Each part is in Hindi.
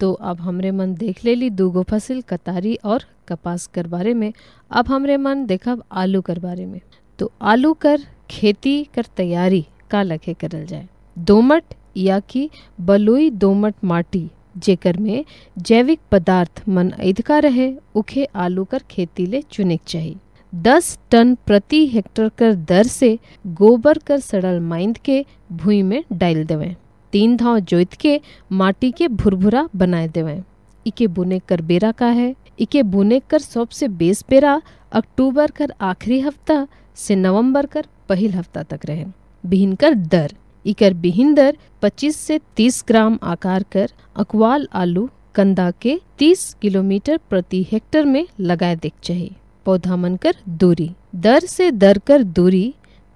तो अब हमरे मन देख ले ली दूगो फसल कतारी और कपास कर बारे में अब हमरे मन देखब आलू कर बारे में तो आलू कर खेती कर तैयारी का लखे करल जाए दोमट या कि बलुई दोमट माटी जेकर में जैविक पदार्थ मन अधिका रहे उखे आलू कर खेती ले चुने चाहिए दस टन प्रति हेक्टर कर दर से गोबर कर सड़ल माइंद के भूई में डाल देवें तीन धाव जोत के माटी के भुरभुरा बनाए देवे इके बुने कर बेरा का है इके बुने कर सबसे बेस बेरा अक्टूबर कर आखिरी हफ्ता से नवंबर कर पहल हफ्ता तक रहे बिहिन कर दर इकर बिहिन दर 25 से 30 ग्राम आकार कर अकवाल आलू कंदा के 30 किलोमीटर प्रति हेक्टर में लगाए देख चाहिए पौधा मन कर दूरी दर से दर कर दूरी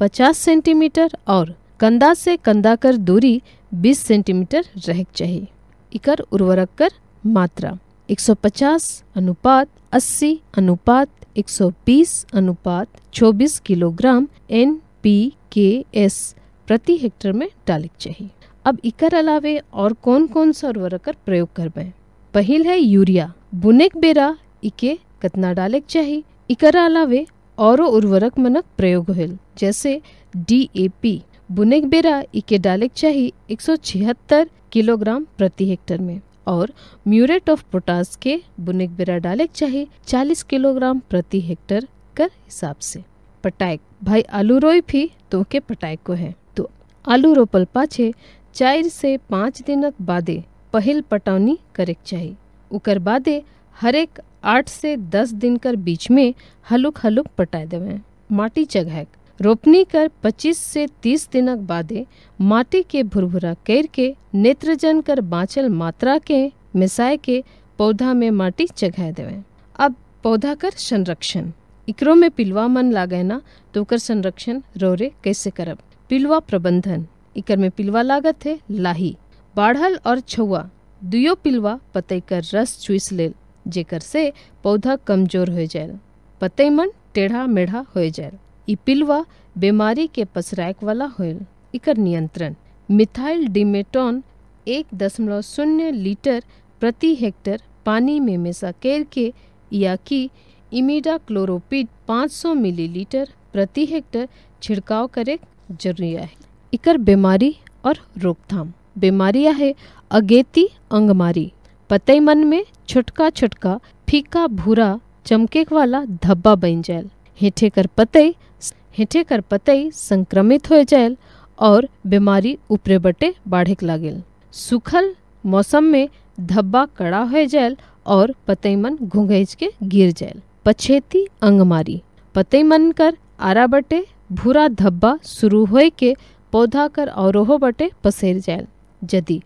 50 सेंटीमीटर और कंधा से कंधा कर दूरी 20 सेंटीमीटर रह चाहिए इकर उर्वरक कर मात्रा 150 अनुपात 80 अनुपात 120 अनुपात 24 kilogram N P K S प्रति हेक्टर में डाले चाहिए अब इकर अलावे और कौन कौन सा उर्वरक कर प्रयोग पाए पहल है यूरिया बुनेक बेरा इके कितना डाले चाहिए इकर अलावे और उर्वरक मनक प्रयोग हुए जैसे डी ए पी बुनेक बेरा इके डालेक चाही 176 किलोग्राम प्रति हेक्टर में और म्यूरेट ऑफ पोटास के बुनेक बेरा डालेक चाहे 40 किलोग्राम प्रति हेक्टर कर हिसाब से पटायक भाई आलू रोई भी तो के पटायक को है तो आलू रोपल पाछे चार से पाँच दिनक बादे पहल पटौनी करेक चाहिए उकर बादे हरेक आठ से दस दिन कर बीच में हलुक हलुक पटाए देवे माटी चघायक रोपनी कर 25 से 30 दिनक बादे माटी के भुरभुरा कर के नेत्रजन कर बाँचल मात्रा के मिसाए के पौधा में माटी चघा देवे अब पौधा कर संरक्षण इकरो में पिलवा मन लागे ना तो कर संरक्षण रोरे कैसे करब पिलवा प्रबंधन इकर में पिलवा लागत है लाही बाढ़ल और छुआ दुयो पिलवा पते कर रस चुस ले जेकर से पौधा कमजोर हो जाए पते मन टेढ़ा मेढ़ा हो जाए ई पिलवा बीमारी के पसराक वाला हो इकर नियंत्रण मिथाइल डिमेटोन एक दशमलव शून्य लीटर प्रति हेक्टर पानी में मिसा कर के या कि इमिडा क्लोरोपिड 500 मिलीलीटर प्रति हेक्टर छिड़काव करे जरूरी है इकर बीमारी और रोकथाम बीमारियां है अगेती अंगमारी पते मन में छोटका छोटका फीका भूरा चमके वाला धब्बा बन जाए हेठे कर पते हेठे कर पतई संक्रमित हो जाए और बीमारी ऊपरे बटे बाढ़क लगे सूखल मौसम में धब्बा कड़ा हो जायल और पतई मन घुघज के गिर जायल पछेती अंगमारी पतई मन कर आरा बटे भूरा धब्बा शुरू हो के पौधा कर अवरोहो बटे पसेर जायल यदि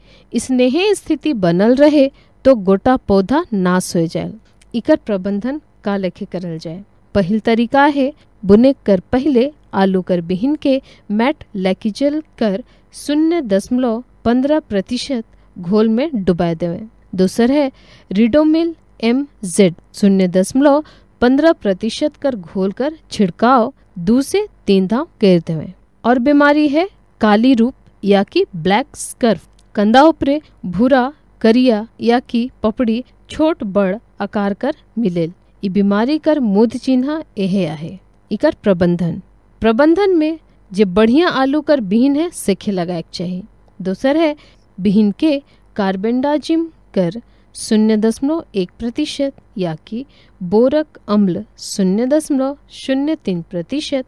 स्नेह स्थिति बनल रहे तो गोटा पौधा नाश हो जाए इकर प्रबंधन का लेखे करल जाए पहल तरीका है बुने कर पहले आलू कर बिहिन के मैट लैकिजल कर शून्य दशमलव पंद्रह प्रतिशत घोल में डुबा देवे दूसर है रिडोमिल एम जेड शून्य दशमलव पंद्रह प्रतिशत कर घोल कर छिड़काव दो से तीन धाव कर देवे और बीमारी है काली रूप या कि ब्लैक स्कर्फ कंधा ऊपर भूरा करिया या कि पपड़ी छोट बड़ आकार कर मिलेल इ बीमारी कर मुद चिन्ह एहे आहे इकर प्रबंधन प्रबंधन में जे बढ़िया आलू कर बिहीन है सेखे लगाए चाहिए दोसर है बिहन के कार्बेंडाजिम कर शून्य दशमलव एक प्रतिशत या कि बोरक अम्ल शून्य दशमलव शून्य तीन प्रतिशत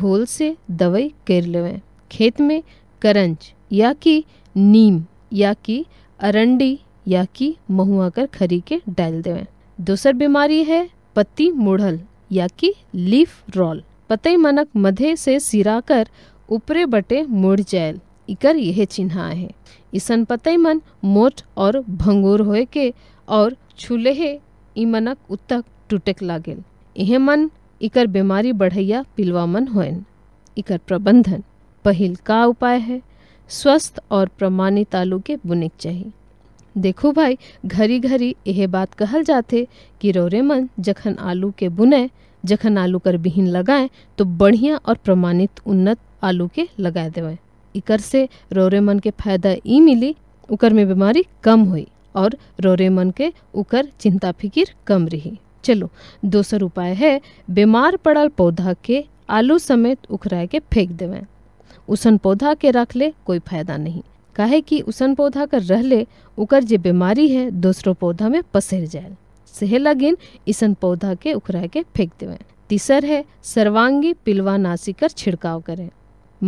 घोल से दवाई कर लेवे खेत में करंज या कि नीम या कि अरंडी या कि महुआ कर खरी के डाल देवें दूसर बीमारी है पत्ती मुढल या कि लीफ रोल पतई मनक मधे से सिरा कर ऊपरे बटे मुड़ जाएल इकर यह चिन्ह है इसन पतई मन मोट और भंगुर होए के और छुलेहे ई मनक उत्तक टूटक लागेल यह मन इकर बीमारी बढ़ैया पिलवा मन हो इकर प्रबंधन पहल का उपाय है स्वस्थ और प्रमाणित आलू के बुनिक चाहिए देखो भाई घरी घरी यह बात कहल जाते कि रोरे मन जखन आलू के बुने जखन आलू कर बिहीन लगाए तो बढ़िया और प्रमाणित उन्नत आलू के लगा देवें इकर से रोरे मन के फायदा ई मिली उकर में बीमारी कम हुई और रोरे मन के उकर चिंता फिकिर कम रही चलो दूसर उपाय है बीमार पड़ल पौधा के आलू समेत उखराए के फेंक देवें उसन पौधा के रख ले कोई फायदा नहीं कहे कि उसन पौधा कर रहले उकर जे बीमारी है दूसरों पौधा में पसर जाए सहे लगिन इसन पौधा के उखरा के फेंक देवे तीसर है सर्वांगी पिलवा नासी कर छिड़काव करें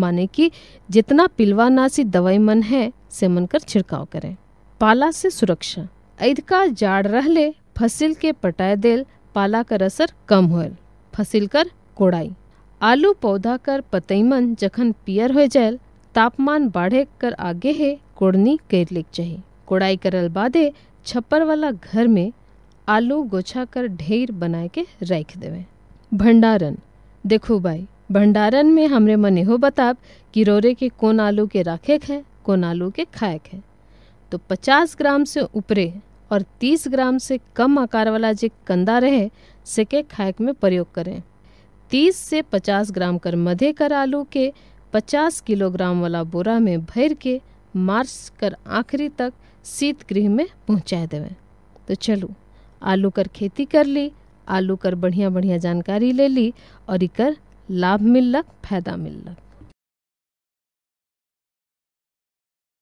माने कि जितना पिलवा नासी दवाई मन है से मन कर छिड़काव करें पाला से सुरक्षा का जाड़ रहले फसिल के पटाए दिल पाला कर असर कम होल फसिल कर कोड़ाई आलू पौधा कर पतई मन जखन पियर हो जाए तापमान कर आगे है कोड़नी कर કોળની चाहिए कोड़ाई करल बादे छप्पर वाला घर में आलू गोछा कर ढेर बना के रख देवे भंडारण देखो भाई भंडारण में हमरे मन यो बताब कि रोरे के कौन आलू के रखे हैं कौन आलू के खाए हैं तो 50 ग्राम से ऊपरे और 30 ग्राम से कम आकार वाला जो कंदा रहे से के खाए में प्रयोग करें 30 से 50 ग्राम कर मधे कर आलू के पचास किलोग्राम वाला बोरा में भर के मार्च कर आखिरी तक शीत गृह में पहुँचा देवें तो चलो आलू कर खेती कर ली आलू कर बढ़िया बढ़िया जानकारी ले ली और इकर लाभ मिललक फायदा मिललक